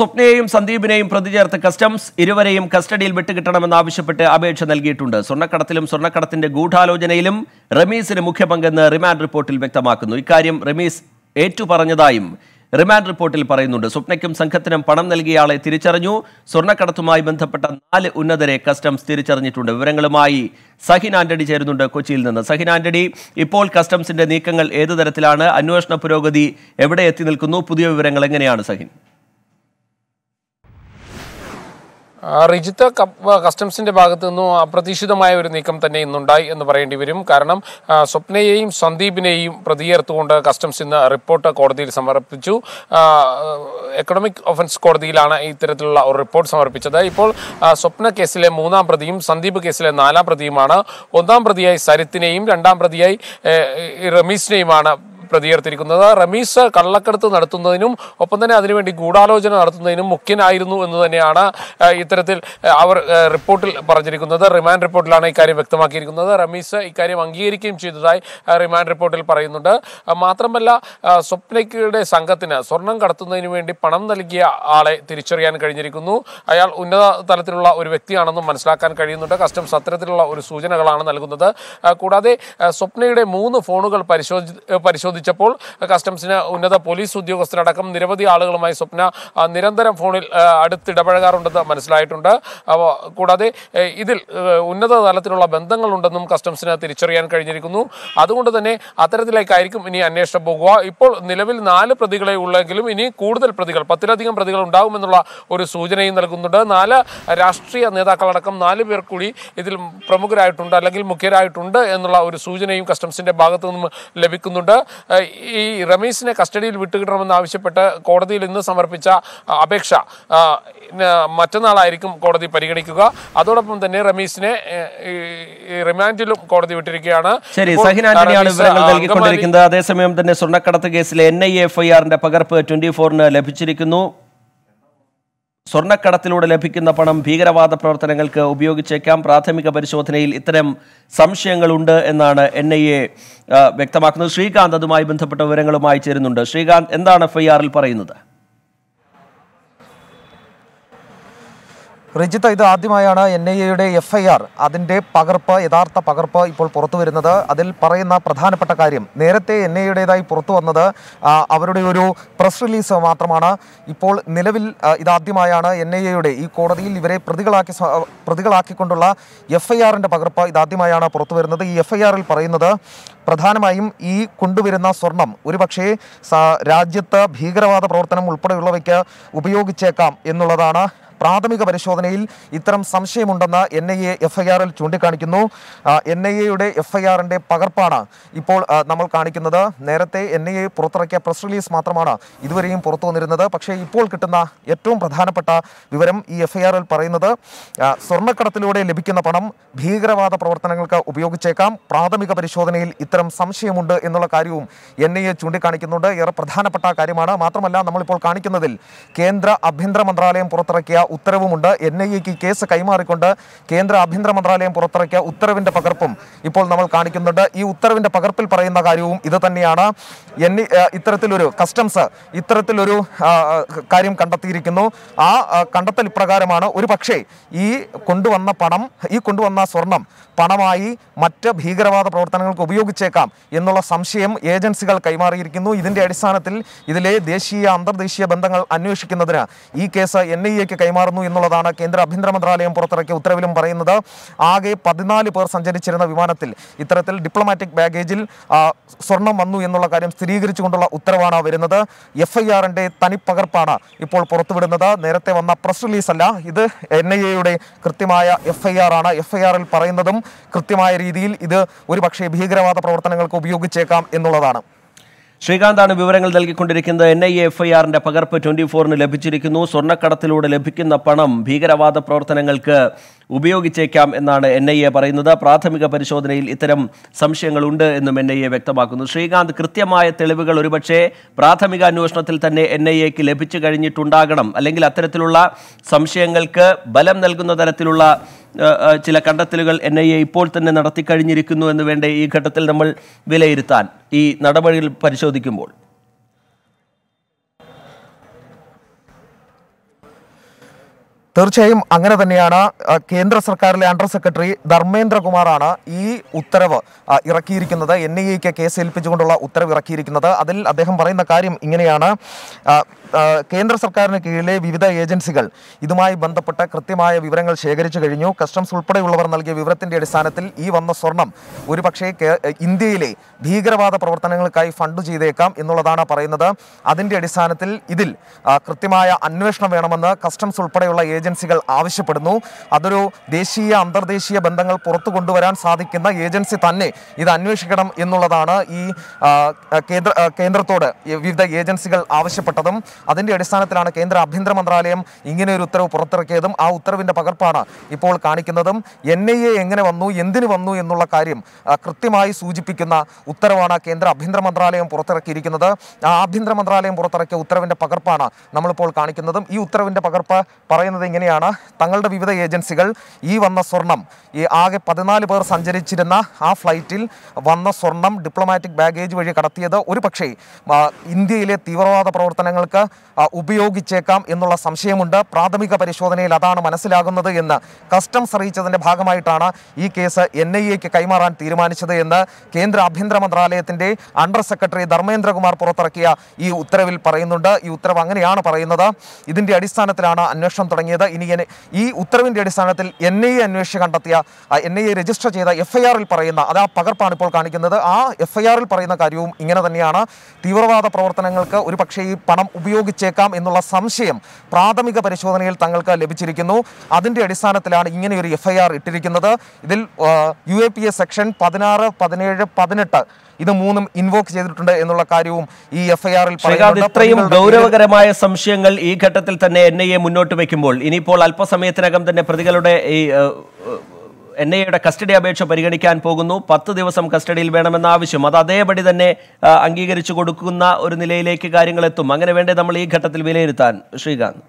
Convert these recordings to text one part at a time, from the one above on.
സ്വപ്നയെയും സന്ദീപിനെയും പ്രതി ചേർത്ത് കസ്റ്റംസ് ഇരുവരെയും കസ്റ്റഡിയിൽ വിട്ടുകിട്ടണമെന്നാവശ്യപ്പെട്ട് അപേക്ഷ നൽകിയിട്ടുണ്ട് സ്വർണ്ണക്കടത്തിലും സ്വർണ്ണക്കടത്തിന്റെ ഗൂഢാലോചനയിലും റമീസിന് മുഖ്യ റിമാൻഡ് റിപ്പോർട്ടിൽ വ്യക്തമാക്കുന്നു ഇക്കാര്യം റമീസ് ഏറ്റുപറഞ്ഞതായും റിമാൻഡ് റിപ്പോർട്ടിൽ പറയുന്നുണ്ട് സ്വപ്നയ്ക്കും സംഘത്തിനും പണം നൽകിയയാളെ തിരിച്ചറിഞ്ഞു സ്വർണ്ണക്കടത്തുമായി ബന്ധപ്പെട്ട നാല് ഉന്നതരെ കസ്റ്റംസ് തിരിച്ചറിഞ്ഞിട്ടുണ്ട് വിവരങ്ങളുമായി സഹിൻ ആന്റണി ചേരുന്നുണ്ട് കൊച്ചിയിൽ നിന്ന് സഹിൻ ആന്റണി ഇപ്പോൾ കസ്റ്റംസിന്റെ നീക്കങ്ങൾ ഏതു തരത്തിലാണ് അന്വേഷണ പുരോഗതി എവിടെ എത്തി നിൽക്കുന്നു പുതിയ വിവരങ്ങൾ എങ്ങനെയാണ് സഹിൻ റിജിത്ത കസ്റ്റംസിന്റെ ഭാഗത്ത് നിന്നും അപ്രതീക്ഷിതമായ ഒരു നീക്കം തന്നെ ഇന്നുണ്ടായി എന്ന് പറയേണ്ടി വരും കാരണം സ്വപ്നയെയും സന്ദീപിനെയും പ്രതിയേർത്തുകൊണ്ട് കസ്റ്റംസ് ഇന്ന് റിപ്പോർട്ട് കോടതിയിൽ സമർപ്പിച്ചു എക്കണോമിക് ഒഫൻസ് കോടതിയിലാണ് ഇത്തരത്തിലുള്ള ഒരു റിപ്പോർട്ട് സമർപ്പിച്ചത് ഇപ്പോൾ സ്വപ്ന കേസിലെ മൂന്നാം പ്രതിയും സന്ദീപ് കേസിലെ നാലാം പ്രതിയുമാണ് ഒന്നാം പ്രതിയായി സരിത്തിനെയും രണ്ടാം പ്രതിയായി റമീസിനെയുമാണ് പ്രതികരിച്ചിരിക്കുന്നത് റമീസ് കള്ളക്കടത്ത് നടത്തുന്നതിനും ഒപ്പം തന്നെ അതിനുവേണ്ടി ഗൂഢാലോചന നടത്തുന്നതിനും മുഖ്യനായിരുന്നു എന്ന് തന്നെയാണ് ഇത്തരത്തിൽ അവർ റിപ്പോർട്ടിൽ പറഞ്ഞിരിക്കുന്നത് റിമാൻഡ് റിപ്പോർട്ടിലാണ് ഇക്കാര്യം വ്യക്തമാക്കിയിരിക്കുന്നത് റമീസ് ഇക്കാര്യം അംഗീകരിക്കുകയും ചെയ്തതായി റിമാൻഡ് റിപ്പോർട്ടിൽ പറയുന്നുണ്ട് മാത്രമല്ല സ്വപ്നയ്ക്കയുടെ സംഘത്തിന് സ്വർണം കടത്തുന്നതിന് വേണ്ടി പണം നൽകിയ ആളെ തിരിച്ചറിയാൻ കഴിഞ്ഞിരിക്കുന്നു അയാൾ ഉന്നത തലത്തിലുള്ള ഒരു വ്യക്തിയാണെന്നും മനസ്സിലാക്കാൻ കഴിയുന്നുണ്ട് കസ്റ്റംസ് അത്തരത്തിലുള്ള ഒരു സൂചനകളാണ് നൽകുന്നത് കൂടാതെ സ്വപ്നയുടെ മൂന്ന് ഫോണുകൾ പരിശോധി പരിശോധിച്ചു സംബന്ധിച്ചപ്പോൾ കസ്റ്റംസിന് ഉന്നത പോലീസ് ഉദ്യോഗസ്ഥരടക്കം നിരവധി ആളുകളുമായി സ്വപ്ന നിരന്തരം ഫോണിൽ അടുത്തിടപഴകാറുണ്ടെന്ന് മനസ്സിലായിട്ടുണ്ട് കൂടാതെ ഇതിൽ ഉന്നത തലത്തിലുള്ള ബന്ധങ്ങളുണ്ടെന്നും കസ്റ്റംസിന് തിരിച്ചറിയാൻ കഴിഞ്ഞിരിക്കുന്നു അതുകൊണ്ട് തന്നെ അത്തരത്തിലേക്കായിരിക്കും ഇനി അന്വേഷണം പോകുക ഇപ്പോൾ നിലവിൽ നാല് പ്രതികളെ ഉള്ളെങ്കിലും ഇനി കൂടുതൽ പ്രതികൾ പത്തിലധികം പ്രതികൾ ഉണ്ടാകുമെന്നുള്ള ഒരു സൂചനയും നൽകുന്നുണ്ട് നാല് രാഷ്ട്രീയ നേതാക്കളടക്കം നാല് പേർ കൂടി ഇതിൽ പ്രമുഖരായിട്ടുണ്ട് അല്ലെങ്കിൽ മുഖ്യരായിട്ടുണ്ട് എന്നുള്ള ഒരു സൂചനയും കസ്റ്റംസിന്റെ ഭാഗത്തു നിന്നും ലഭിക്കുന്നുണ്ട് ഈ റമീസിനെ കസ്റ്റഡിയിൽ വിട്ടുകിട്ടണമെന്ന് ആവശ്യപ്പെട്ട് കോടതിയിൽ ഇന്ന് സമർപ്പിച്ച അപേക്ഷ മറ്റന്നാളായിരിക്കും കോടതി പരിഗണിക്കുക അതോടൊപ്പം തന്നെ റമീസിനെ റിമാൻഡിലും കോടതി വിട്ടിരിക്കുകയാണ് ശരി സഹിൻ വിവരങ്ങൾ നൽകിക്കൊണ്ടിരിക്കുന്നത് അതേസമയം തന്നെ സ്വർണ്ണക്കടത്ത് കേസിലെ എൻ ഐ എഫ് ഐ ആറിന്റെ പകർപ്പ് ട്വന്റി ഫോറിന് ലഭിച്ചിരിക്കുന്നു സ്വർണ്ണക്കടത്തിലൂടെ ലഭിക്കുന്ന പണം ഭീകരവാദ പ്രവർത്തനങ്ങൾക്ക് ഉപയോഗിച്ചേക്കാം പ്രാഥമിക പരിശോധനയിൽ ഇത്തരം സംശയങ്ങളുണ്ട് എന്നാണ് എൻ ഐ എ വ്യക്തമാക്കുന്നത് ശ്രീകാന്ത് അതുമായി ബന്ധപ്പെട്ട വിവരങ്ങളുമായി ചേരുന്നുണ്ട് ശ്രീകാന്ത് എന്താണ് എഫ് ഐ ആറിൽ പറയുന്നത് റിജിത്ത് ഇത് ആദ്യമായാണ് എൻ ഐ എയുടെ എഫ് ഐ ആർ അതിൻ്റെ പകർപ്പ് യഥാർത്ഥ പകർപ്പ് ഇപ്പോൾ പുറത്തു വരുന്നത് അതിൽ പറയുന്ന പ്രധാനപ്പെട്ട കാര്യം നേരത്തെ എൻ എയുടേതായി പുറത്തു വന്നത് അവരുടെ ഒരു പ്രസ് റിലീസ് മാത്രമാണ് ഇപ്പോൾ നിലവിൽ ഇതാദ്യമായാണ് എൻ ഐ എയുടെ ഈ കോടതിയിൽ ഇവരെ പ്രതികളാക്കി പ്രതികളാക്കിക്കൊണ്ടുള്ള എഫ് ഐ ആറിൻ്റെ പകർപ്പ് ഇതാദ്യമായാണ് പുറത്തു വരുന്നത് ഈ എഫ് ഐ ആറിൽ പറയുന്നത് പ്രധാനമായും ഈ കൊണ്ടുവരുന്ന സ്വർണം ഒരുപക്ഷേ രാജ്യത്ത് ഭീകരവാദ പ്രവർത്തനം ഉൾപ്പെടെയുള്ളവയ്ക്ക് ഉപയോഗിച്ചേക്കാം എന്നുള്ളതാണ് പ്രാഥമിക പരിശോധനയിൽ ഇത്തരം സംശയമുണ്ടെന്ന് എൻ ഐ എ ആറിൽ ചൂണ്ടിക്കാണിക്കുന്നു എൻ ഐ എയുടെ എഫ്ഐആറിൻ്റെ പകർപ്പാണ് ഇപ്പോൾ നമ്മൾ കാണിക്കുന്നത് നേരത്തെ എൻ ഐ എ പുറത്തിറക്കിയ പ്രസ് റിലീസ് മാത്രമാണ് ഇതുവരെയും പുറത്തു വന്നിരുന്നത് പക്ഷേ ഇപ്പോൾ കിട്ടുന്ന ഏറ്റവും പ്രധാനപ്പെട്ട വിവരം ഈ എഫ്ഐആറിൽ പറയുന്നത് സ്വർണ്ണക്കടത്തിലൂടെ ലഭിക്കുന്ന പണം ഭീകരവാദ പ്രവർത്തനങ്ങൾക്ക് ഉപയോഗിച്ചേക്കാം പ്രാഥമിക പരിശോധനയിൽ ഇത്തരം സംശയമുണ്ട് എന്നുള്ള കാര്യവും എൻ ഐ എ ചൂണ്ടിക്കാണിക്കുന്നുണ്ട് ഏറെ പ്രധാനപ്പെട്ട കാര്യമാണ് മാത്രമല്ല നമ്മളിപ്പോൾ കാണിക്കുന്നതിൽ കേന്ദ്ര ആഭ്യന്തര മന്ത്രാലയം പുറത്തിറക്കിയ ഉത്തരവുമുണ്ട് എൻ ഐ എക്ക് കേസ് കൈമാറിക്കൊണ്ട് കേന്ദ്ര ആഭ്യന്തര മന്ത്രാലയം പുറത്തിറക്കിയ ഉത്തരവിന്റെ പകർപ്പും ഇപ്പോൾ നമ്മൾ കാണിക്കുന്നുണ്ട് ഈ ഉത്തരവിന്റെ പകർപ്പിൽ പറയുന്ന കാര്യവും ഇത് തന്നെയാണ് എൻ ഇത്തരത്തിലൊരു കസ്റ്റംസ് ഇത്തരത്തിലൊരു കാര്യം കണ്ടെത്തിയിരിക്കുന്നു ആ കണ്ടെത്തൽ ഇപ്രകാരമാണ് ഒരു പക്ഷേ ഈ കൊണ്ടുവന്ന പണം ഈ കൊണ്ടുവന്ന സ്വർണം പണമായി മറ്റ് ഭീകരവാദ പ്രവർത്തനങ്ങൾക്ക് ഉപയോഗിച്ചേക്കാം എന്നുള്ള സംശയം ഏജൻസികൾ കൈമാറിയിരിക്കുന്നു ഇതിന്റെ അടിസ്ഥാനത്തിൽ ഇതിലെ ദേശീയ അന്തർദേശീയ ബന്ധങ്ങൾ അന്വേഷിക്കുന്നതിന് ഈ കേസ് എൻ ഐ കൈമാറുന്നു എന്നുള്ളതാണ് കേന്ദ്ര ആഭ്യന്തര മന്ത്രാലയം പുറത്തിറക്കിയ ഉത്തരവിലും പറയുന്നത് ആകെ പതിനാല് പേർ സഞ്ചരിച്ചിരുന്ന വിമാനത്തിൽ ഇത്തരത്തിൽ ഡിപ്ലോമാറ്റിക് ബാഗേജിൽ സ്വർണം വന്നു എന്നുള്ള കാര്യം സ്ഥിരീകരിച്ചുകൊണ്ടുള്ള ഉത്തരവാണ് വരുന്നത് എഫ് ഐ ആറിൻ്റെ തനിപ്പകർപ്പാണ് ഇപ്പോൾ പുറത്തുവിടുന്നത് നേരത്തെ വന്ന പ്രസ് റിലീസ് അല്ല ഇത് എൻ ഐ എയുടെ കൃത്യമായ എഫ് ഐ ആർ ആണ് എഫ് ഐ ആറിൽ പറയുന്നതും കൃത്യമായ രീതിയിൽ ഇത് ഒരുപക്ഷെ ഭീകരവാദ പ്രവർത്തനങ്ങൾക്ക് ഉപയോഗിച്ചേക്കാം എന്നുള്ളതാണ് ശ്രീകാന്താണ് വിവരങ്ങൾ നൽകിക്കൊണ്ടിരിക്കുന്നത് എൻ ഐ ഐ ആറിന്റെ പകർപ്പ് ട്വന്റി ഫോറിന് ലഭിച്ചിരിക്കുന്നു സ്വർണ്ണക്കടത്തിലൂടെ ലഭിക്കുന്ന പണം ഭീകരവാദ പ്രവർത്തനങ്ങൾക്ക് ഉപയോഗിച്ചേക്കാം എന്നാണ് എൻ ഐ എ പറയുന്നത് പ്രാഥമിക പരിശോധനയിൽ ഇത്തരം സംശയങ്ങളുണ്ട് എന്നും എൻ ഐ എ വ്യക്തമാക്കുന്നു ശ്രീകാന്ത് കൃത്യമായ തെളിവുകൾ ഒരുപക്ഷേ പ്രാഥമിക അന്വേഷണത്തിൽ തന്നെ എൻ ഐ എക്ക് ലഭിച്ചു കഴിഞ്ഞിട്ടുണ്ടാകണം അല്ലെങ്കിൽ അത്തരത്തിലുള്ള സംശയങ്ങൾക്ക് ബലം നൽകുന്ന തരത്തിലുള്ള ചില കണ്ടെത്തലുകൾ എൻ ഐ എ ഇപ്പോൾ തന്നെ നടത്തിക്കഴിഞ്ഞിരിക്കുന്നു എന്ന് വേണ്ട ഈ ഘട്ടത്തിൽ നമ്മൾ വിലയിരുത്താൻ ഈ നടപടികൾ പരിശോധിക്കുമ്പോൾ തീർച്ചയായും അങ്ങനെ തന്നെയാണ് കേന്ദ്ര സർക്കാരിലെ അണ്ടർ സെക്രട്ടറി ധർമ്മേന്ദ്രകുമാറാണ് ഈ ഉത്തരവ് ഇറക്കിയിരിക്കുന്നത് എൻ ഐ e എക്ക് കേസ് ഏൽപ്പിച്ചുകൊണ്ടുള്ള ഉത്തരവ് ഇറക്കിയിരിക്കുന്നത് അതിൽ അദ്ദേഹം പറയുന്ന കാര്യം ഇങ്ങനെയാണ് കേന്ദ്ര സർക്കാരിന് കീഴിലെ വിവിധ ഏജൻസികൾ ഇതുമായി ബന്ധപ്പെട്ട കൃത്യമായ വിവരങ്ങൾ ശേഖരിച്ചു കഴിഞ്ഞു കസ്റ്റംസ് ഉൾപ്പെടെയുള്ളവർ നൽകിയ വിവരത്തിൻ്റെ അടിസ്ഥാനത്തിൽ ഈ വന്ന സ്വർണം ഒരുപക്ഷേ ഇന്ത്യയിലെ ഭീകരവാദ പ്രവർത്തനങ്ങൾക്കായി ഫണ്ട് ചെയ്തേക്കാം എന്നുള്ളതാണ് പറയുന്നത് അതിൻ്റെ അടിസ്ഥാനത്തിൽ ഇതിൽ കൃത്യമായ അന്വേഷണം വേണമെന്ന് കസ്റ്റംസ് ഉൾപ്പെടെയുള്ള ഏജൻസി ഏജൻസികൾ ആവശ്യപ്പെടുന്നു അതൊരു ദേശീയ അന്തർദേശീയ ബന്ധങ്ങൾ പുറത്തു കൊണ്ടുവരാൻ സാധിക്കുന്ന ഏജൻസി തന്നെ ഇത് അന്വേഷിക്കണം എന്നുള്ളതാണ് ഈ കേന്ദ്ര കേന്ദ്രത്തോട് വിവിധ ഏജൻസികൾ ആവശ്യപ്പെട്ടതും അതിൻ്റെ അടിസ്ഥാനത്തിലാണ് കേന്ദ്ര ആഭ്യന്തര മന്ത്രാലയം ഇങ്ങനെ ഒരു ഉത്തരവ് പുറത്തിറക്കിയതും ആ ഉത്തരവിൻ്റെ പകർപ്പാണ് ഇപ്പോൾ കാണിക്കുന്നതും എൻ ഐ എ എങ്ങനെ വന്നു എന്തിനു വന്നു എന്നുള്ള കാര്യം കൃത്യമായി സൂചിപ്പിക്കുന്ന ഉത്തരവാണ് കേന്ദ്ര ആഭ്യന്തര മന്ത്രാലയം പുറത്തിറക്കിയിരിക്കുന്നത് ആ ആഭ്യന്തര മന്ത്രാലയം പുറത്തിറക്കിയ ഉത്തരവിൻ്റെ പകർപ്പാണ് നമ്മളിപ്പോൾ കാണിക്കുന്നതും ഈ ഉത്തരവിൻ്റെ പകർപ്പ് പറയുന്നത് ഇങ്ങനെയാണ് തങ്ങളുടെ വിവിധ ഏജൻസികൾ ഈ വന്ന സ്വർണം ഈ ആകെ പതിനാല് പേർ സഞ്ചരിച്ചിരുന്ന ആ ഫ്ലൈറ്റിൽ വന്ന സ്വർണം ഡിപ്ലോമാറ്റിക് ബാഗേജ് വഴി കടത്തിയത് ഒരു പക്ഷേ ഇന്ത്യയിലെ തീവ്രവാദ പ്രവർത്തനങ്ങൾക്ക് ഉപയോഗിച്ചേക്കാം എന്നുള്ള സംശയമുണ്ട് പ്രാഥമിക പരിശോധനയിൽ അതാണ് മനസ്സിലാകുന്നത് എന്ന് കസ്റ്റംസ് അറിയിച്ചതിൻ്റെ ഭാഗമായിട്ടാണ് ഈ കേസ് എൻ ഐ എക്ക് കൈമാറാൻ തീരുമാനിച്ചത് എന്ന് കേന്ദ്ര ആഭ്യന്തര മന്ത്രാലയത്തിൻ്റെ അണ്ടർ സെക്രട്ടറി ധർമ്മേന്ദ്രകുമാർ പുറത്തിറക്കിയ ഈ ഉത്തരവിൽ പറയുന്നുണ്ട് ഈ ഉത്തരവ് അങ്ങനെയാണ് പറയുന്നത് ഇതിൻ്റെ അടിസ്ഥാനത്തിലാണ് അന്വേഷണം തുടങ്ങിയത് അതുകൊണ്ട് ഇനി ഈ ഉത്തരവിൻ്റെ അടിസ്ഥാനത്തിൽ എൻ ഐ എ അന്വേഷിച്ച് കണ്ടെത്തിയ എൻ ഐ എ രജിസ്റ്റർ ചെയ്ത എഫ് ഐ ആറിൽ പറയുന്ന അത് ആ പകർപ്പാണ് ഇപ്പോൾ കാണിക്കുന്നത് ആ എഫ് ഐ ആറിൽ പറയുന്ന കാര്യവും ഇങ്ങനെ തന്നെയാണ് തീവ്രവാദ പ്രവർത്തനങ്ങൾക്ക് ഒരു പക്ഷേ ഈ പണം ഉപയോഗിച്ചേക്കാം എന്നുള്ള സംശയം പ്രാഥമിക പരിശോധനയിൽ തങ്ങൾക്ക് ലഭിച്ചിരിക്കുന്നു അതിൻ്റെ അടിസ്ഥാനത്തിലാണ് ഇങ്ങനെയൊരു എഫ് ഐ ആർ ഇട്ടിരിക്കുന്നത് ഇതിൽ U A P A section പതിനാറ് പതിനേഴ് പതിനെട്ട് ഇത് മൂന്നും ഇൻവോക്ക് ചെയ്തിട്ടുണ്ട് എന്നുള്ള കാര്യവും ഈ എഫ്ഐആറിൽ ഇത്രയും ഗൗരവകരമായ സംശയങ്ങൾ ഈ ഘട്ടത്തിൽ തന്നെ എൻ ഐ എ മുന്നോട്ട് വയ്ക്കുമ്പോൾ ഇനിയിപ്പോൾ അല്പസമയത്തിനകം തന്നെ പ്രതികളുടെ ഈ എൻ ഐ എയുടെ കസ്റ്റഡി അപേക്ഷ പരിഗണിക്കാൻ പോകുന്നു പത്ത് ദിവസം കസ്റ്റഡിയിൽ വേണമെന്ന ആവശ്യം അത് അതേപടി തന്നെ അംഗീകരിച്ചു കൊടുക്കുന്ന ഒരു നിലയിലേക്ക് കാര്യങ്ങൾ എത്തും അങ്ങനെ വേണ്ടേ നമ്മൾ ഈ ഘട്ടത്തിൽ വിലയിരുത്താൻ ശ്രീകാന്ത്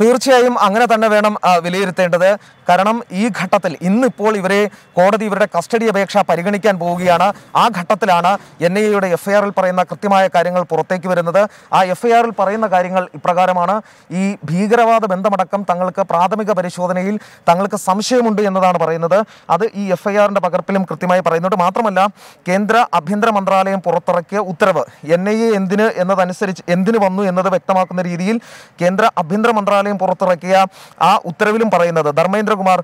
തീർച്ചയായും അങ്ങനെ തന്നെ വേണം വിലയിരുത്തേണ്ടത് കാരണം ഈ ഘട്ടത്തിൽ ഇന്നിപ്പോൾ ഇവരെ കോടതി ഇവരുടെ കസ്റ്റഡി അപേക്ഷ പരിഗണിക്കാൻ പോവുകയാണ് ആ ഘട്ടത്തിലാണ് എൻ ഐ എയുടെ എഫ്ഐആറിൽ പറയുന്ന കൃത്യമായ കാര്യങ്ങൾ പുറത്തേക്ക് വരുന്നത് ആ എഫ്ഐആറിൽ പറയുന്ന കാര്യങ്ങൾ ഇപ്രകാരമാണ് ഈ ഭീകരവാദ ബന്ധമടക്കം തങ്ങൾക്ക് പ്രാഥമിക പരിശോധനയിൽ തങ്ങൾക്ക് സംശയമുണ്ട് എന്നതാണ് പറയുന്നത് അത് ഈ എഫ്ഐആറിൻ്റെ പകർപ്പിലും കൃത്യമായി പറയുന്നുണ്ട് മാത്രമല്ല കേന്ദ്ര ആഭ്യന്തര മന്ത്രാലയം പുറത്തിറക്കിയ ഉത്തരവ് എൻ ഐ എ എന്തിന് എന്നതനുസരിച്ച് എന്തിന് വന്നു എന്നത് വ്യക്തമാക്കുന്ന രീതിയിൽ കേന്ദ്ര ആഭ്യന്തര മന്ത്രാലയം മന്ത്രാലയം പുറത്തിറക്കിയ ആ ഉത്തരവിലും പറയുന്നത് ധർമ്മേന്ദ്രകുമാർ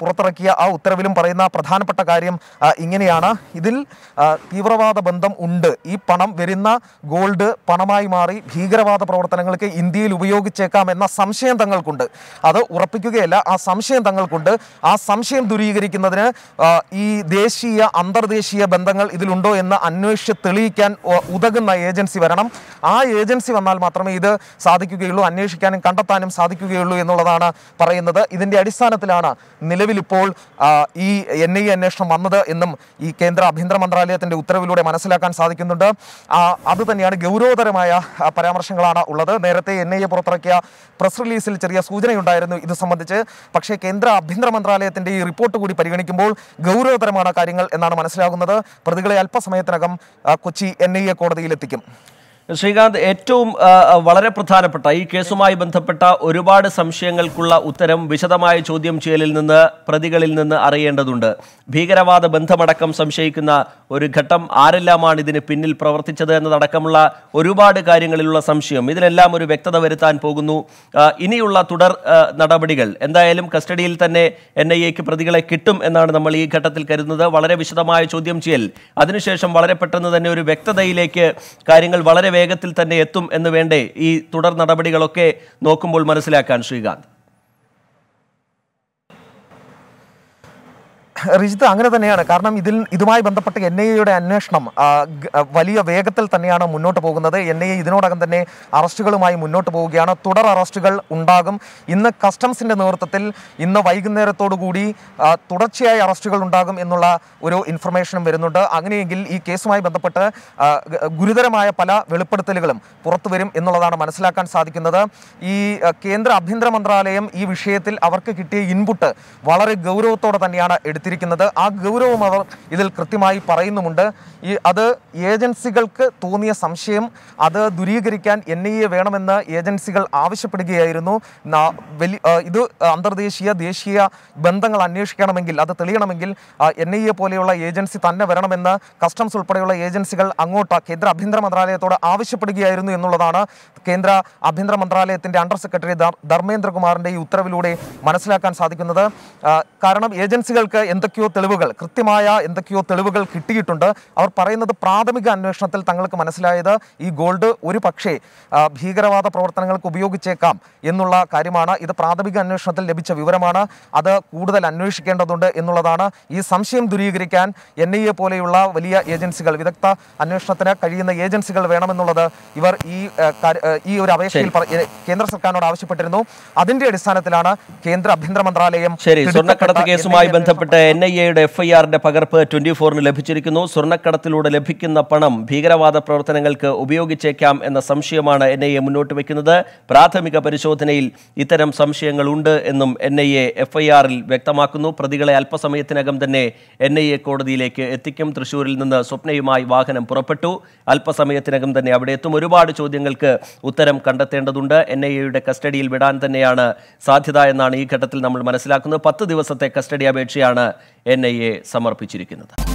പുറത്തിറക്കിയ ആ ഉത്തരവിലും പറയുന്ന പ്രധാനപ്പെട്ട കാര്യം ഇങ്ങനെയാണ് ഇതിൽ തീവ്രവാദ ബന്ധം ഉണ്ട് ഈ പണം വരുന്ന ഗോൾഡ് പണമായി മാറി ഭീകരവാദ പ്രവർത്തനങ്ങൾക്ക് ഇന്ത്യയിൽ ഉപയോഗിച്ചേക്കാം എന്ന സംശയം തങ്ങൾക്കുണ്ട് അത് ഉറപ്പിക്കുകയല്ല ആ സംശയം തങ്ങൾക്കുണ്ട് ആ സംശയം ദൂരീകരിക്കുന്നതിന് ഈ ദേശീയ അന്തർദേശീയ ബന്ധങ്ങൾ ഇതിലുണ്ടോ എന്ന് അന്വേഷിച്ച് തെളിയിക്കാൻ ഉതകുന്ന ഏജൻസി വരണം ആ ഏജൻസി വന്നാൽ മാത്രമേ ഇത് സാധിക്കുകയുള്ളൂ അന്വേഷിക്കാനും കണ്ടെത്താനും സാധിക്കുകയുള്ളൂ എന്നുള്ളതാണ് പറയുന്നത് ഇതിൻ്റെ അടിസ്ഥാനത്തിലാണ് നിലവിലിപ്പോൾ ഈ എൻ ഐ എ അന്വേഷണം വന്നത് എന്നും ഈ കേന്ദ്ര ആഭ്യന്തര മന്ത്രാലയത്തിൻ്റെ ഉത്തരവിലൂടെ മനസ്സിലാക്കാൻ സാധിക്കുന്നുണ്ട് അത് തന്നെയാണ് ഗൗരവതരമായ പരാമർശങ്ങളാണ് ഉള്ളത് നേരത്തെ എൻ ഐ എ പുറത്തിറക്കിയ പ്രസ് റിലീസിൽ ചെറിയ സൂചനയുണ്ടായിരുന്നു ഇത് സംബന്ധിച്ച് പക്ഷേ കേന്ദ്ര ആഭ്യന്തര മന്ത്രാലയത്തിൻ്റെ ഈ റിപ്പോർട്ട് കൂടി പരിഗണിക്കുമ്പോൾ ഗൗരവതരമാണ് കാര്യങ്ങൾ എന്നാണ് മനസ്സിലാകുന്നത് പ്രതികളെ അല്പസമയത്തിനകം കൊച്ചി എൻ ഐ എ കോടതിയിലെത്തിക്കും ശ്രീകാന്ത് ഏറ്റവും വളരെ പ്രധാനപ്പെട്ട ഈ കേസുമായി ബന്ധപ്പെട്ട ഒരുപാട് സംശയങ്ങൾക്കുള്ള ഉത്തരം വിശദമായ ചോദ്യം ചെയ്യലിൽ നിന്ന് പ്രതികളിൽ നിന്ന് അറിയേണ്ടതുണ്ട് ഭീകരവാദ ബന്ധമടക്കം സംശയിക്കുന്ന ഒരു ഘട്ടം ആരെല്ലാമാണ് ഇതിന് പിന്നിൽ പ്രവർത്തിച്ചത് എന്നതടക്കമുള്ള ഒരുപാട് കാര്യങ്ങളിലുള്ള സംശയം ഇതിനെല്ലാം ഒരു വ്യക്തത വരുത്താൻ പോകുന്നു ഇനിയുള്ള തുടർ നടപടികൾ എന്തായാലും കസ്റ്റഡിയിൽ തന്നെ എൻ ഐ എക്ക് പ്രതികളെ കിട്ടും എന്നാണ് നമ്മൾ ഈ ഘട്ടത്തിൽ കരുതുന്നത് വളരെ വിശദമായ ചോദ്യം ചെയ്യൽ അതിനുശേഷം വളരെ പെട്ടെന്ന് തന്നെ ഒരു വ്യക്തതയിലേക്ക് കാര്യങ്ങൾ വളരെ വേഗത്തിൽ തന്നെ എത്തും എന്ന് വേണ്ടേ ഈ തുടർ നടപടികളൊക്കെ നോക്കുമ്പോൾ മനസ്സിലാക്കാൻ ശ്രീകാന്ത് റിജിത്ത് അങ്ങനെ തന്നെയാണ് കാരണം ഇതിൽ ഇതുമായി ബന്ധപ്പെട്ട് എൻ ഐ എയുടെ അന്വേഷണം വലിയ വേഗത്തിൽ തന്നെയാണ് മുന്നോട്ട് പോകുന്നത് എൻ ഐ എ ഇതിനോടകം തന്നെ അറസ്റ്റുകളുമായി മുന്നോട്ട് പോവുകയാണ് തുടർ അറസ്റ്റുകൾ ഉണ്ടാകും ഇന്ന് കസ്റ്റംസിൻ്റെ നേതൃത്വത്തിൽ ഇന്ന് വൈകുന്നേരത്തോടുകൂടി തുടർച്ചയായി അറസ്റ്റുകൾ ഉണ്ടാകും എന്നുള്ള ഒരു ഇൻഫർമേഷനും വരുന്നുണ്ട് അങ്ങനെയെങ്കിൽ ഈ കേസുമായി ബന്ധപ്പെട്ട് ഗുരുതരമായ പല വെളിപ്പെടുത്തലുകളും പുറത്തു വരും എന്നുള്ളതാണ് മനസ്സിലാക്കാൻ സാധിക്കുന്നത് ഈ കേന്ദ്ര ആഭ്യന്തര മന്ത്രാലയം ഈ വിഷയത്തിൽ അവർക്ക് കിട്ടിയ ഇൻപുട്ട് വളരെ ഗൗരവത്തോടെ തന്നെയാണ് എടുത്തിരിക്കുന്നത് ചെയ്തിരിക്കുന്നത് ആ ഗൗരവം അവർ ഇതിൽ കൃത്യമായി പറയുന്നുമുണ്ട് ഈ അത് ഏജൻസികൾക്ക് തോന്നിയ സംശയം അത് ദൂരീകരിക്കാൻ എൻ ഐ എ വേണമെന്ന് ഏജൻസികൾ ആവശ്യപ്പെടുകയായിരുന്നു വലി ഇത് അന്തർദേശീയ ദേശീയ ബന്ധങ്ങൾ അന്വേഷിക്കണമെങ്കിൽ അത് തെളിയണമെങ്കിൽ എൻ ഐ എ പോലെയുള്ള ഏജൻസി തന്നെ വരണമെന്ന് കസ്റ്റംസ് ഉൾപ്പെടെയുള്ള ഏജൻസികൾ അങ്ങോട്ട് കേന്ദ്ര ആഭ്യന്തര മന്ത്രാലയത്തോട് ആവശ്യപ്പെടുകയായിരുന്നു എന്നുള്ളതാണ് കേന്ദ്ര ആഭ്യന്തര മന്ത്രാലയത്തിൻ്റെ അണ്ടർ സെക്രട്ടറി ധർമ്മേന്ദ്രകുമാറിൻ്റെ ഈ ഉത്തരവിലൂടെ മനസ്സിലാക്കാൻ സാധിക്കുന്നത് കാരണം ഏജൻസികൾക്ക് എന്തൊക്കെയോ തെളിവുകൾ കൃത്യമായ എന്തൊക്കെയോ തെളിവുകൾ കിട്ടിയിട്ടുണ്ട് അവർ പറയുന്നത് പ്രാഥമിക അന്വേഷണത്തിൽ തങ്ങൾക്ക് മനസ്സിലായത് ഈ ഗോൾഡ് ഒരു പക്ഷേ ഭീകരവാദ പ്രവർത്തനങ്ങൾക്ക് ഉപയോഗിച്ചേക്കാം എന്നുള്ള കാര്യമാണ് ഇത് പ്രാഥമിക അന്വേഷണത്തിൽ ലഭിച്ച വിവരമാണ് അത് കൂടുതൽ അന്വേഷിക്കേണ്ടതുണ്ട് എന്നുള്ളതാണ് ഈ സംശയം ദൂരീകരിക്കാൻ എൻ ഐ എ പോലെയുള്ള വലിയ ഏജൻസികൾ വിദഗ്ധ അന്വേഷണത്തിന് കഴിയുന്ന ഏജൻസികൾ വേണമെന്നുള്ളത് ഇവർ ഈ ഈ ഒരു അപേക്ഷയിൽ കേന്ദ്ര സർക്കാരിനോട് ആവശ്യപ്പെട്ടിരുന്നു അതിന്റെ അടിസ്ഥാനത്തിലാണ് കേന്ദ്ര ആഭ്യന്തര മന്ത്രാലയം ശരി സ്വർണ്ണക്കടത്ത് കേസുമായി ബന്ധപ്പെട്ട് എൻ ഐ എയുടെ എഫ്ഐആറിന്റെ പകർപ്പ് ട്വന്റി ഫോറിന് ലഭിച്ചിരിക്കുന്നു സ്വർണ്ണക്കടത്തിലൂടെ ലഭിക്കുന്ന പണം ഭീകരവാദ പ്രവർത്തനങ്ങൾക്ക് ഉപയോഗിച്ചേക്കാം എന്ന സംശയമാണ് എൻ ഐ എ മുന്നോട്ട് വയ്ക്കുന്നത് പ്രാഥമിക പരിശോധനയിൽ ഇത്തരം സംശയങ്ങളുണ്ട് എന്നും എൻ ഐ എ എഫ്ഐആറിൽ വ്യക്തമാക്കുന്നു പ്രതികളെ അല്പസമയത്തിനകം തന്നെ എൻ ഐ എ കോടതിയിലേക്ക് എത്തിക്കും തൃശൂരിൽ നിന്ന് സ്വപ്നയുമായി വാഹനം പുറപ്പെട്ടു അല്പസമയത്തിനകം തന്നെ അവിടെ എത്തും ഒരുപാട് ചോദ്യങ്ങൾക്ക് ഉത്തരം കണ്ടെത്തേണ്ടതുണ്ട് എൻ ഐ എയുടെ കസ്റ്റഡിയിൽ വിടാൻ തന്നെയാണ് സാധ്യത എന്നാണ് ഈ ഘട്ടത്തിൽ നമ്മൾ മനസ്സിലാക്കുന്നത് പത്ത് ദിവസത്തെ കസ്റ്റഡി അപേക്ഷയാണ് എൻ ഐ എ സമർപ്പിച്ചിരിക്കുന്നത്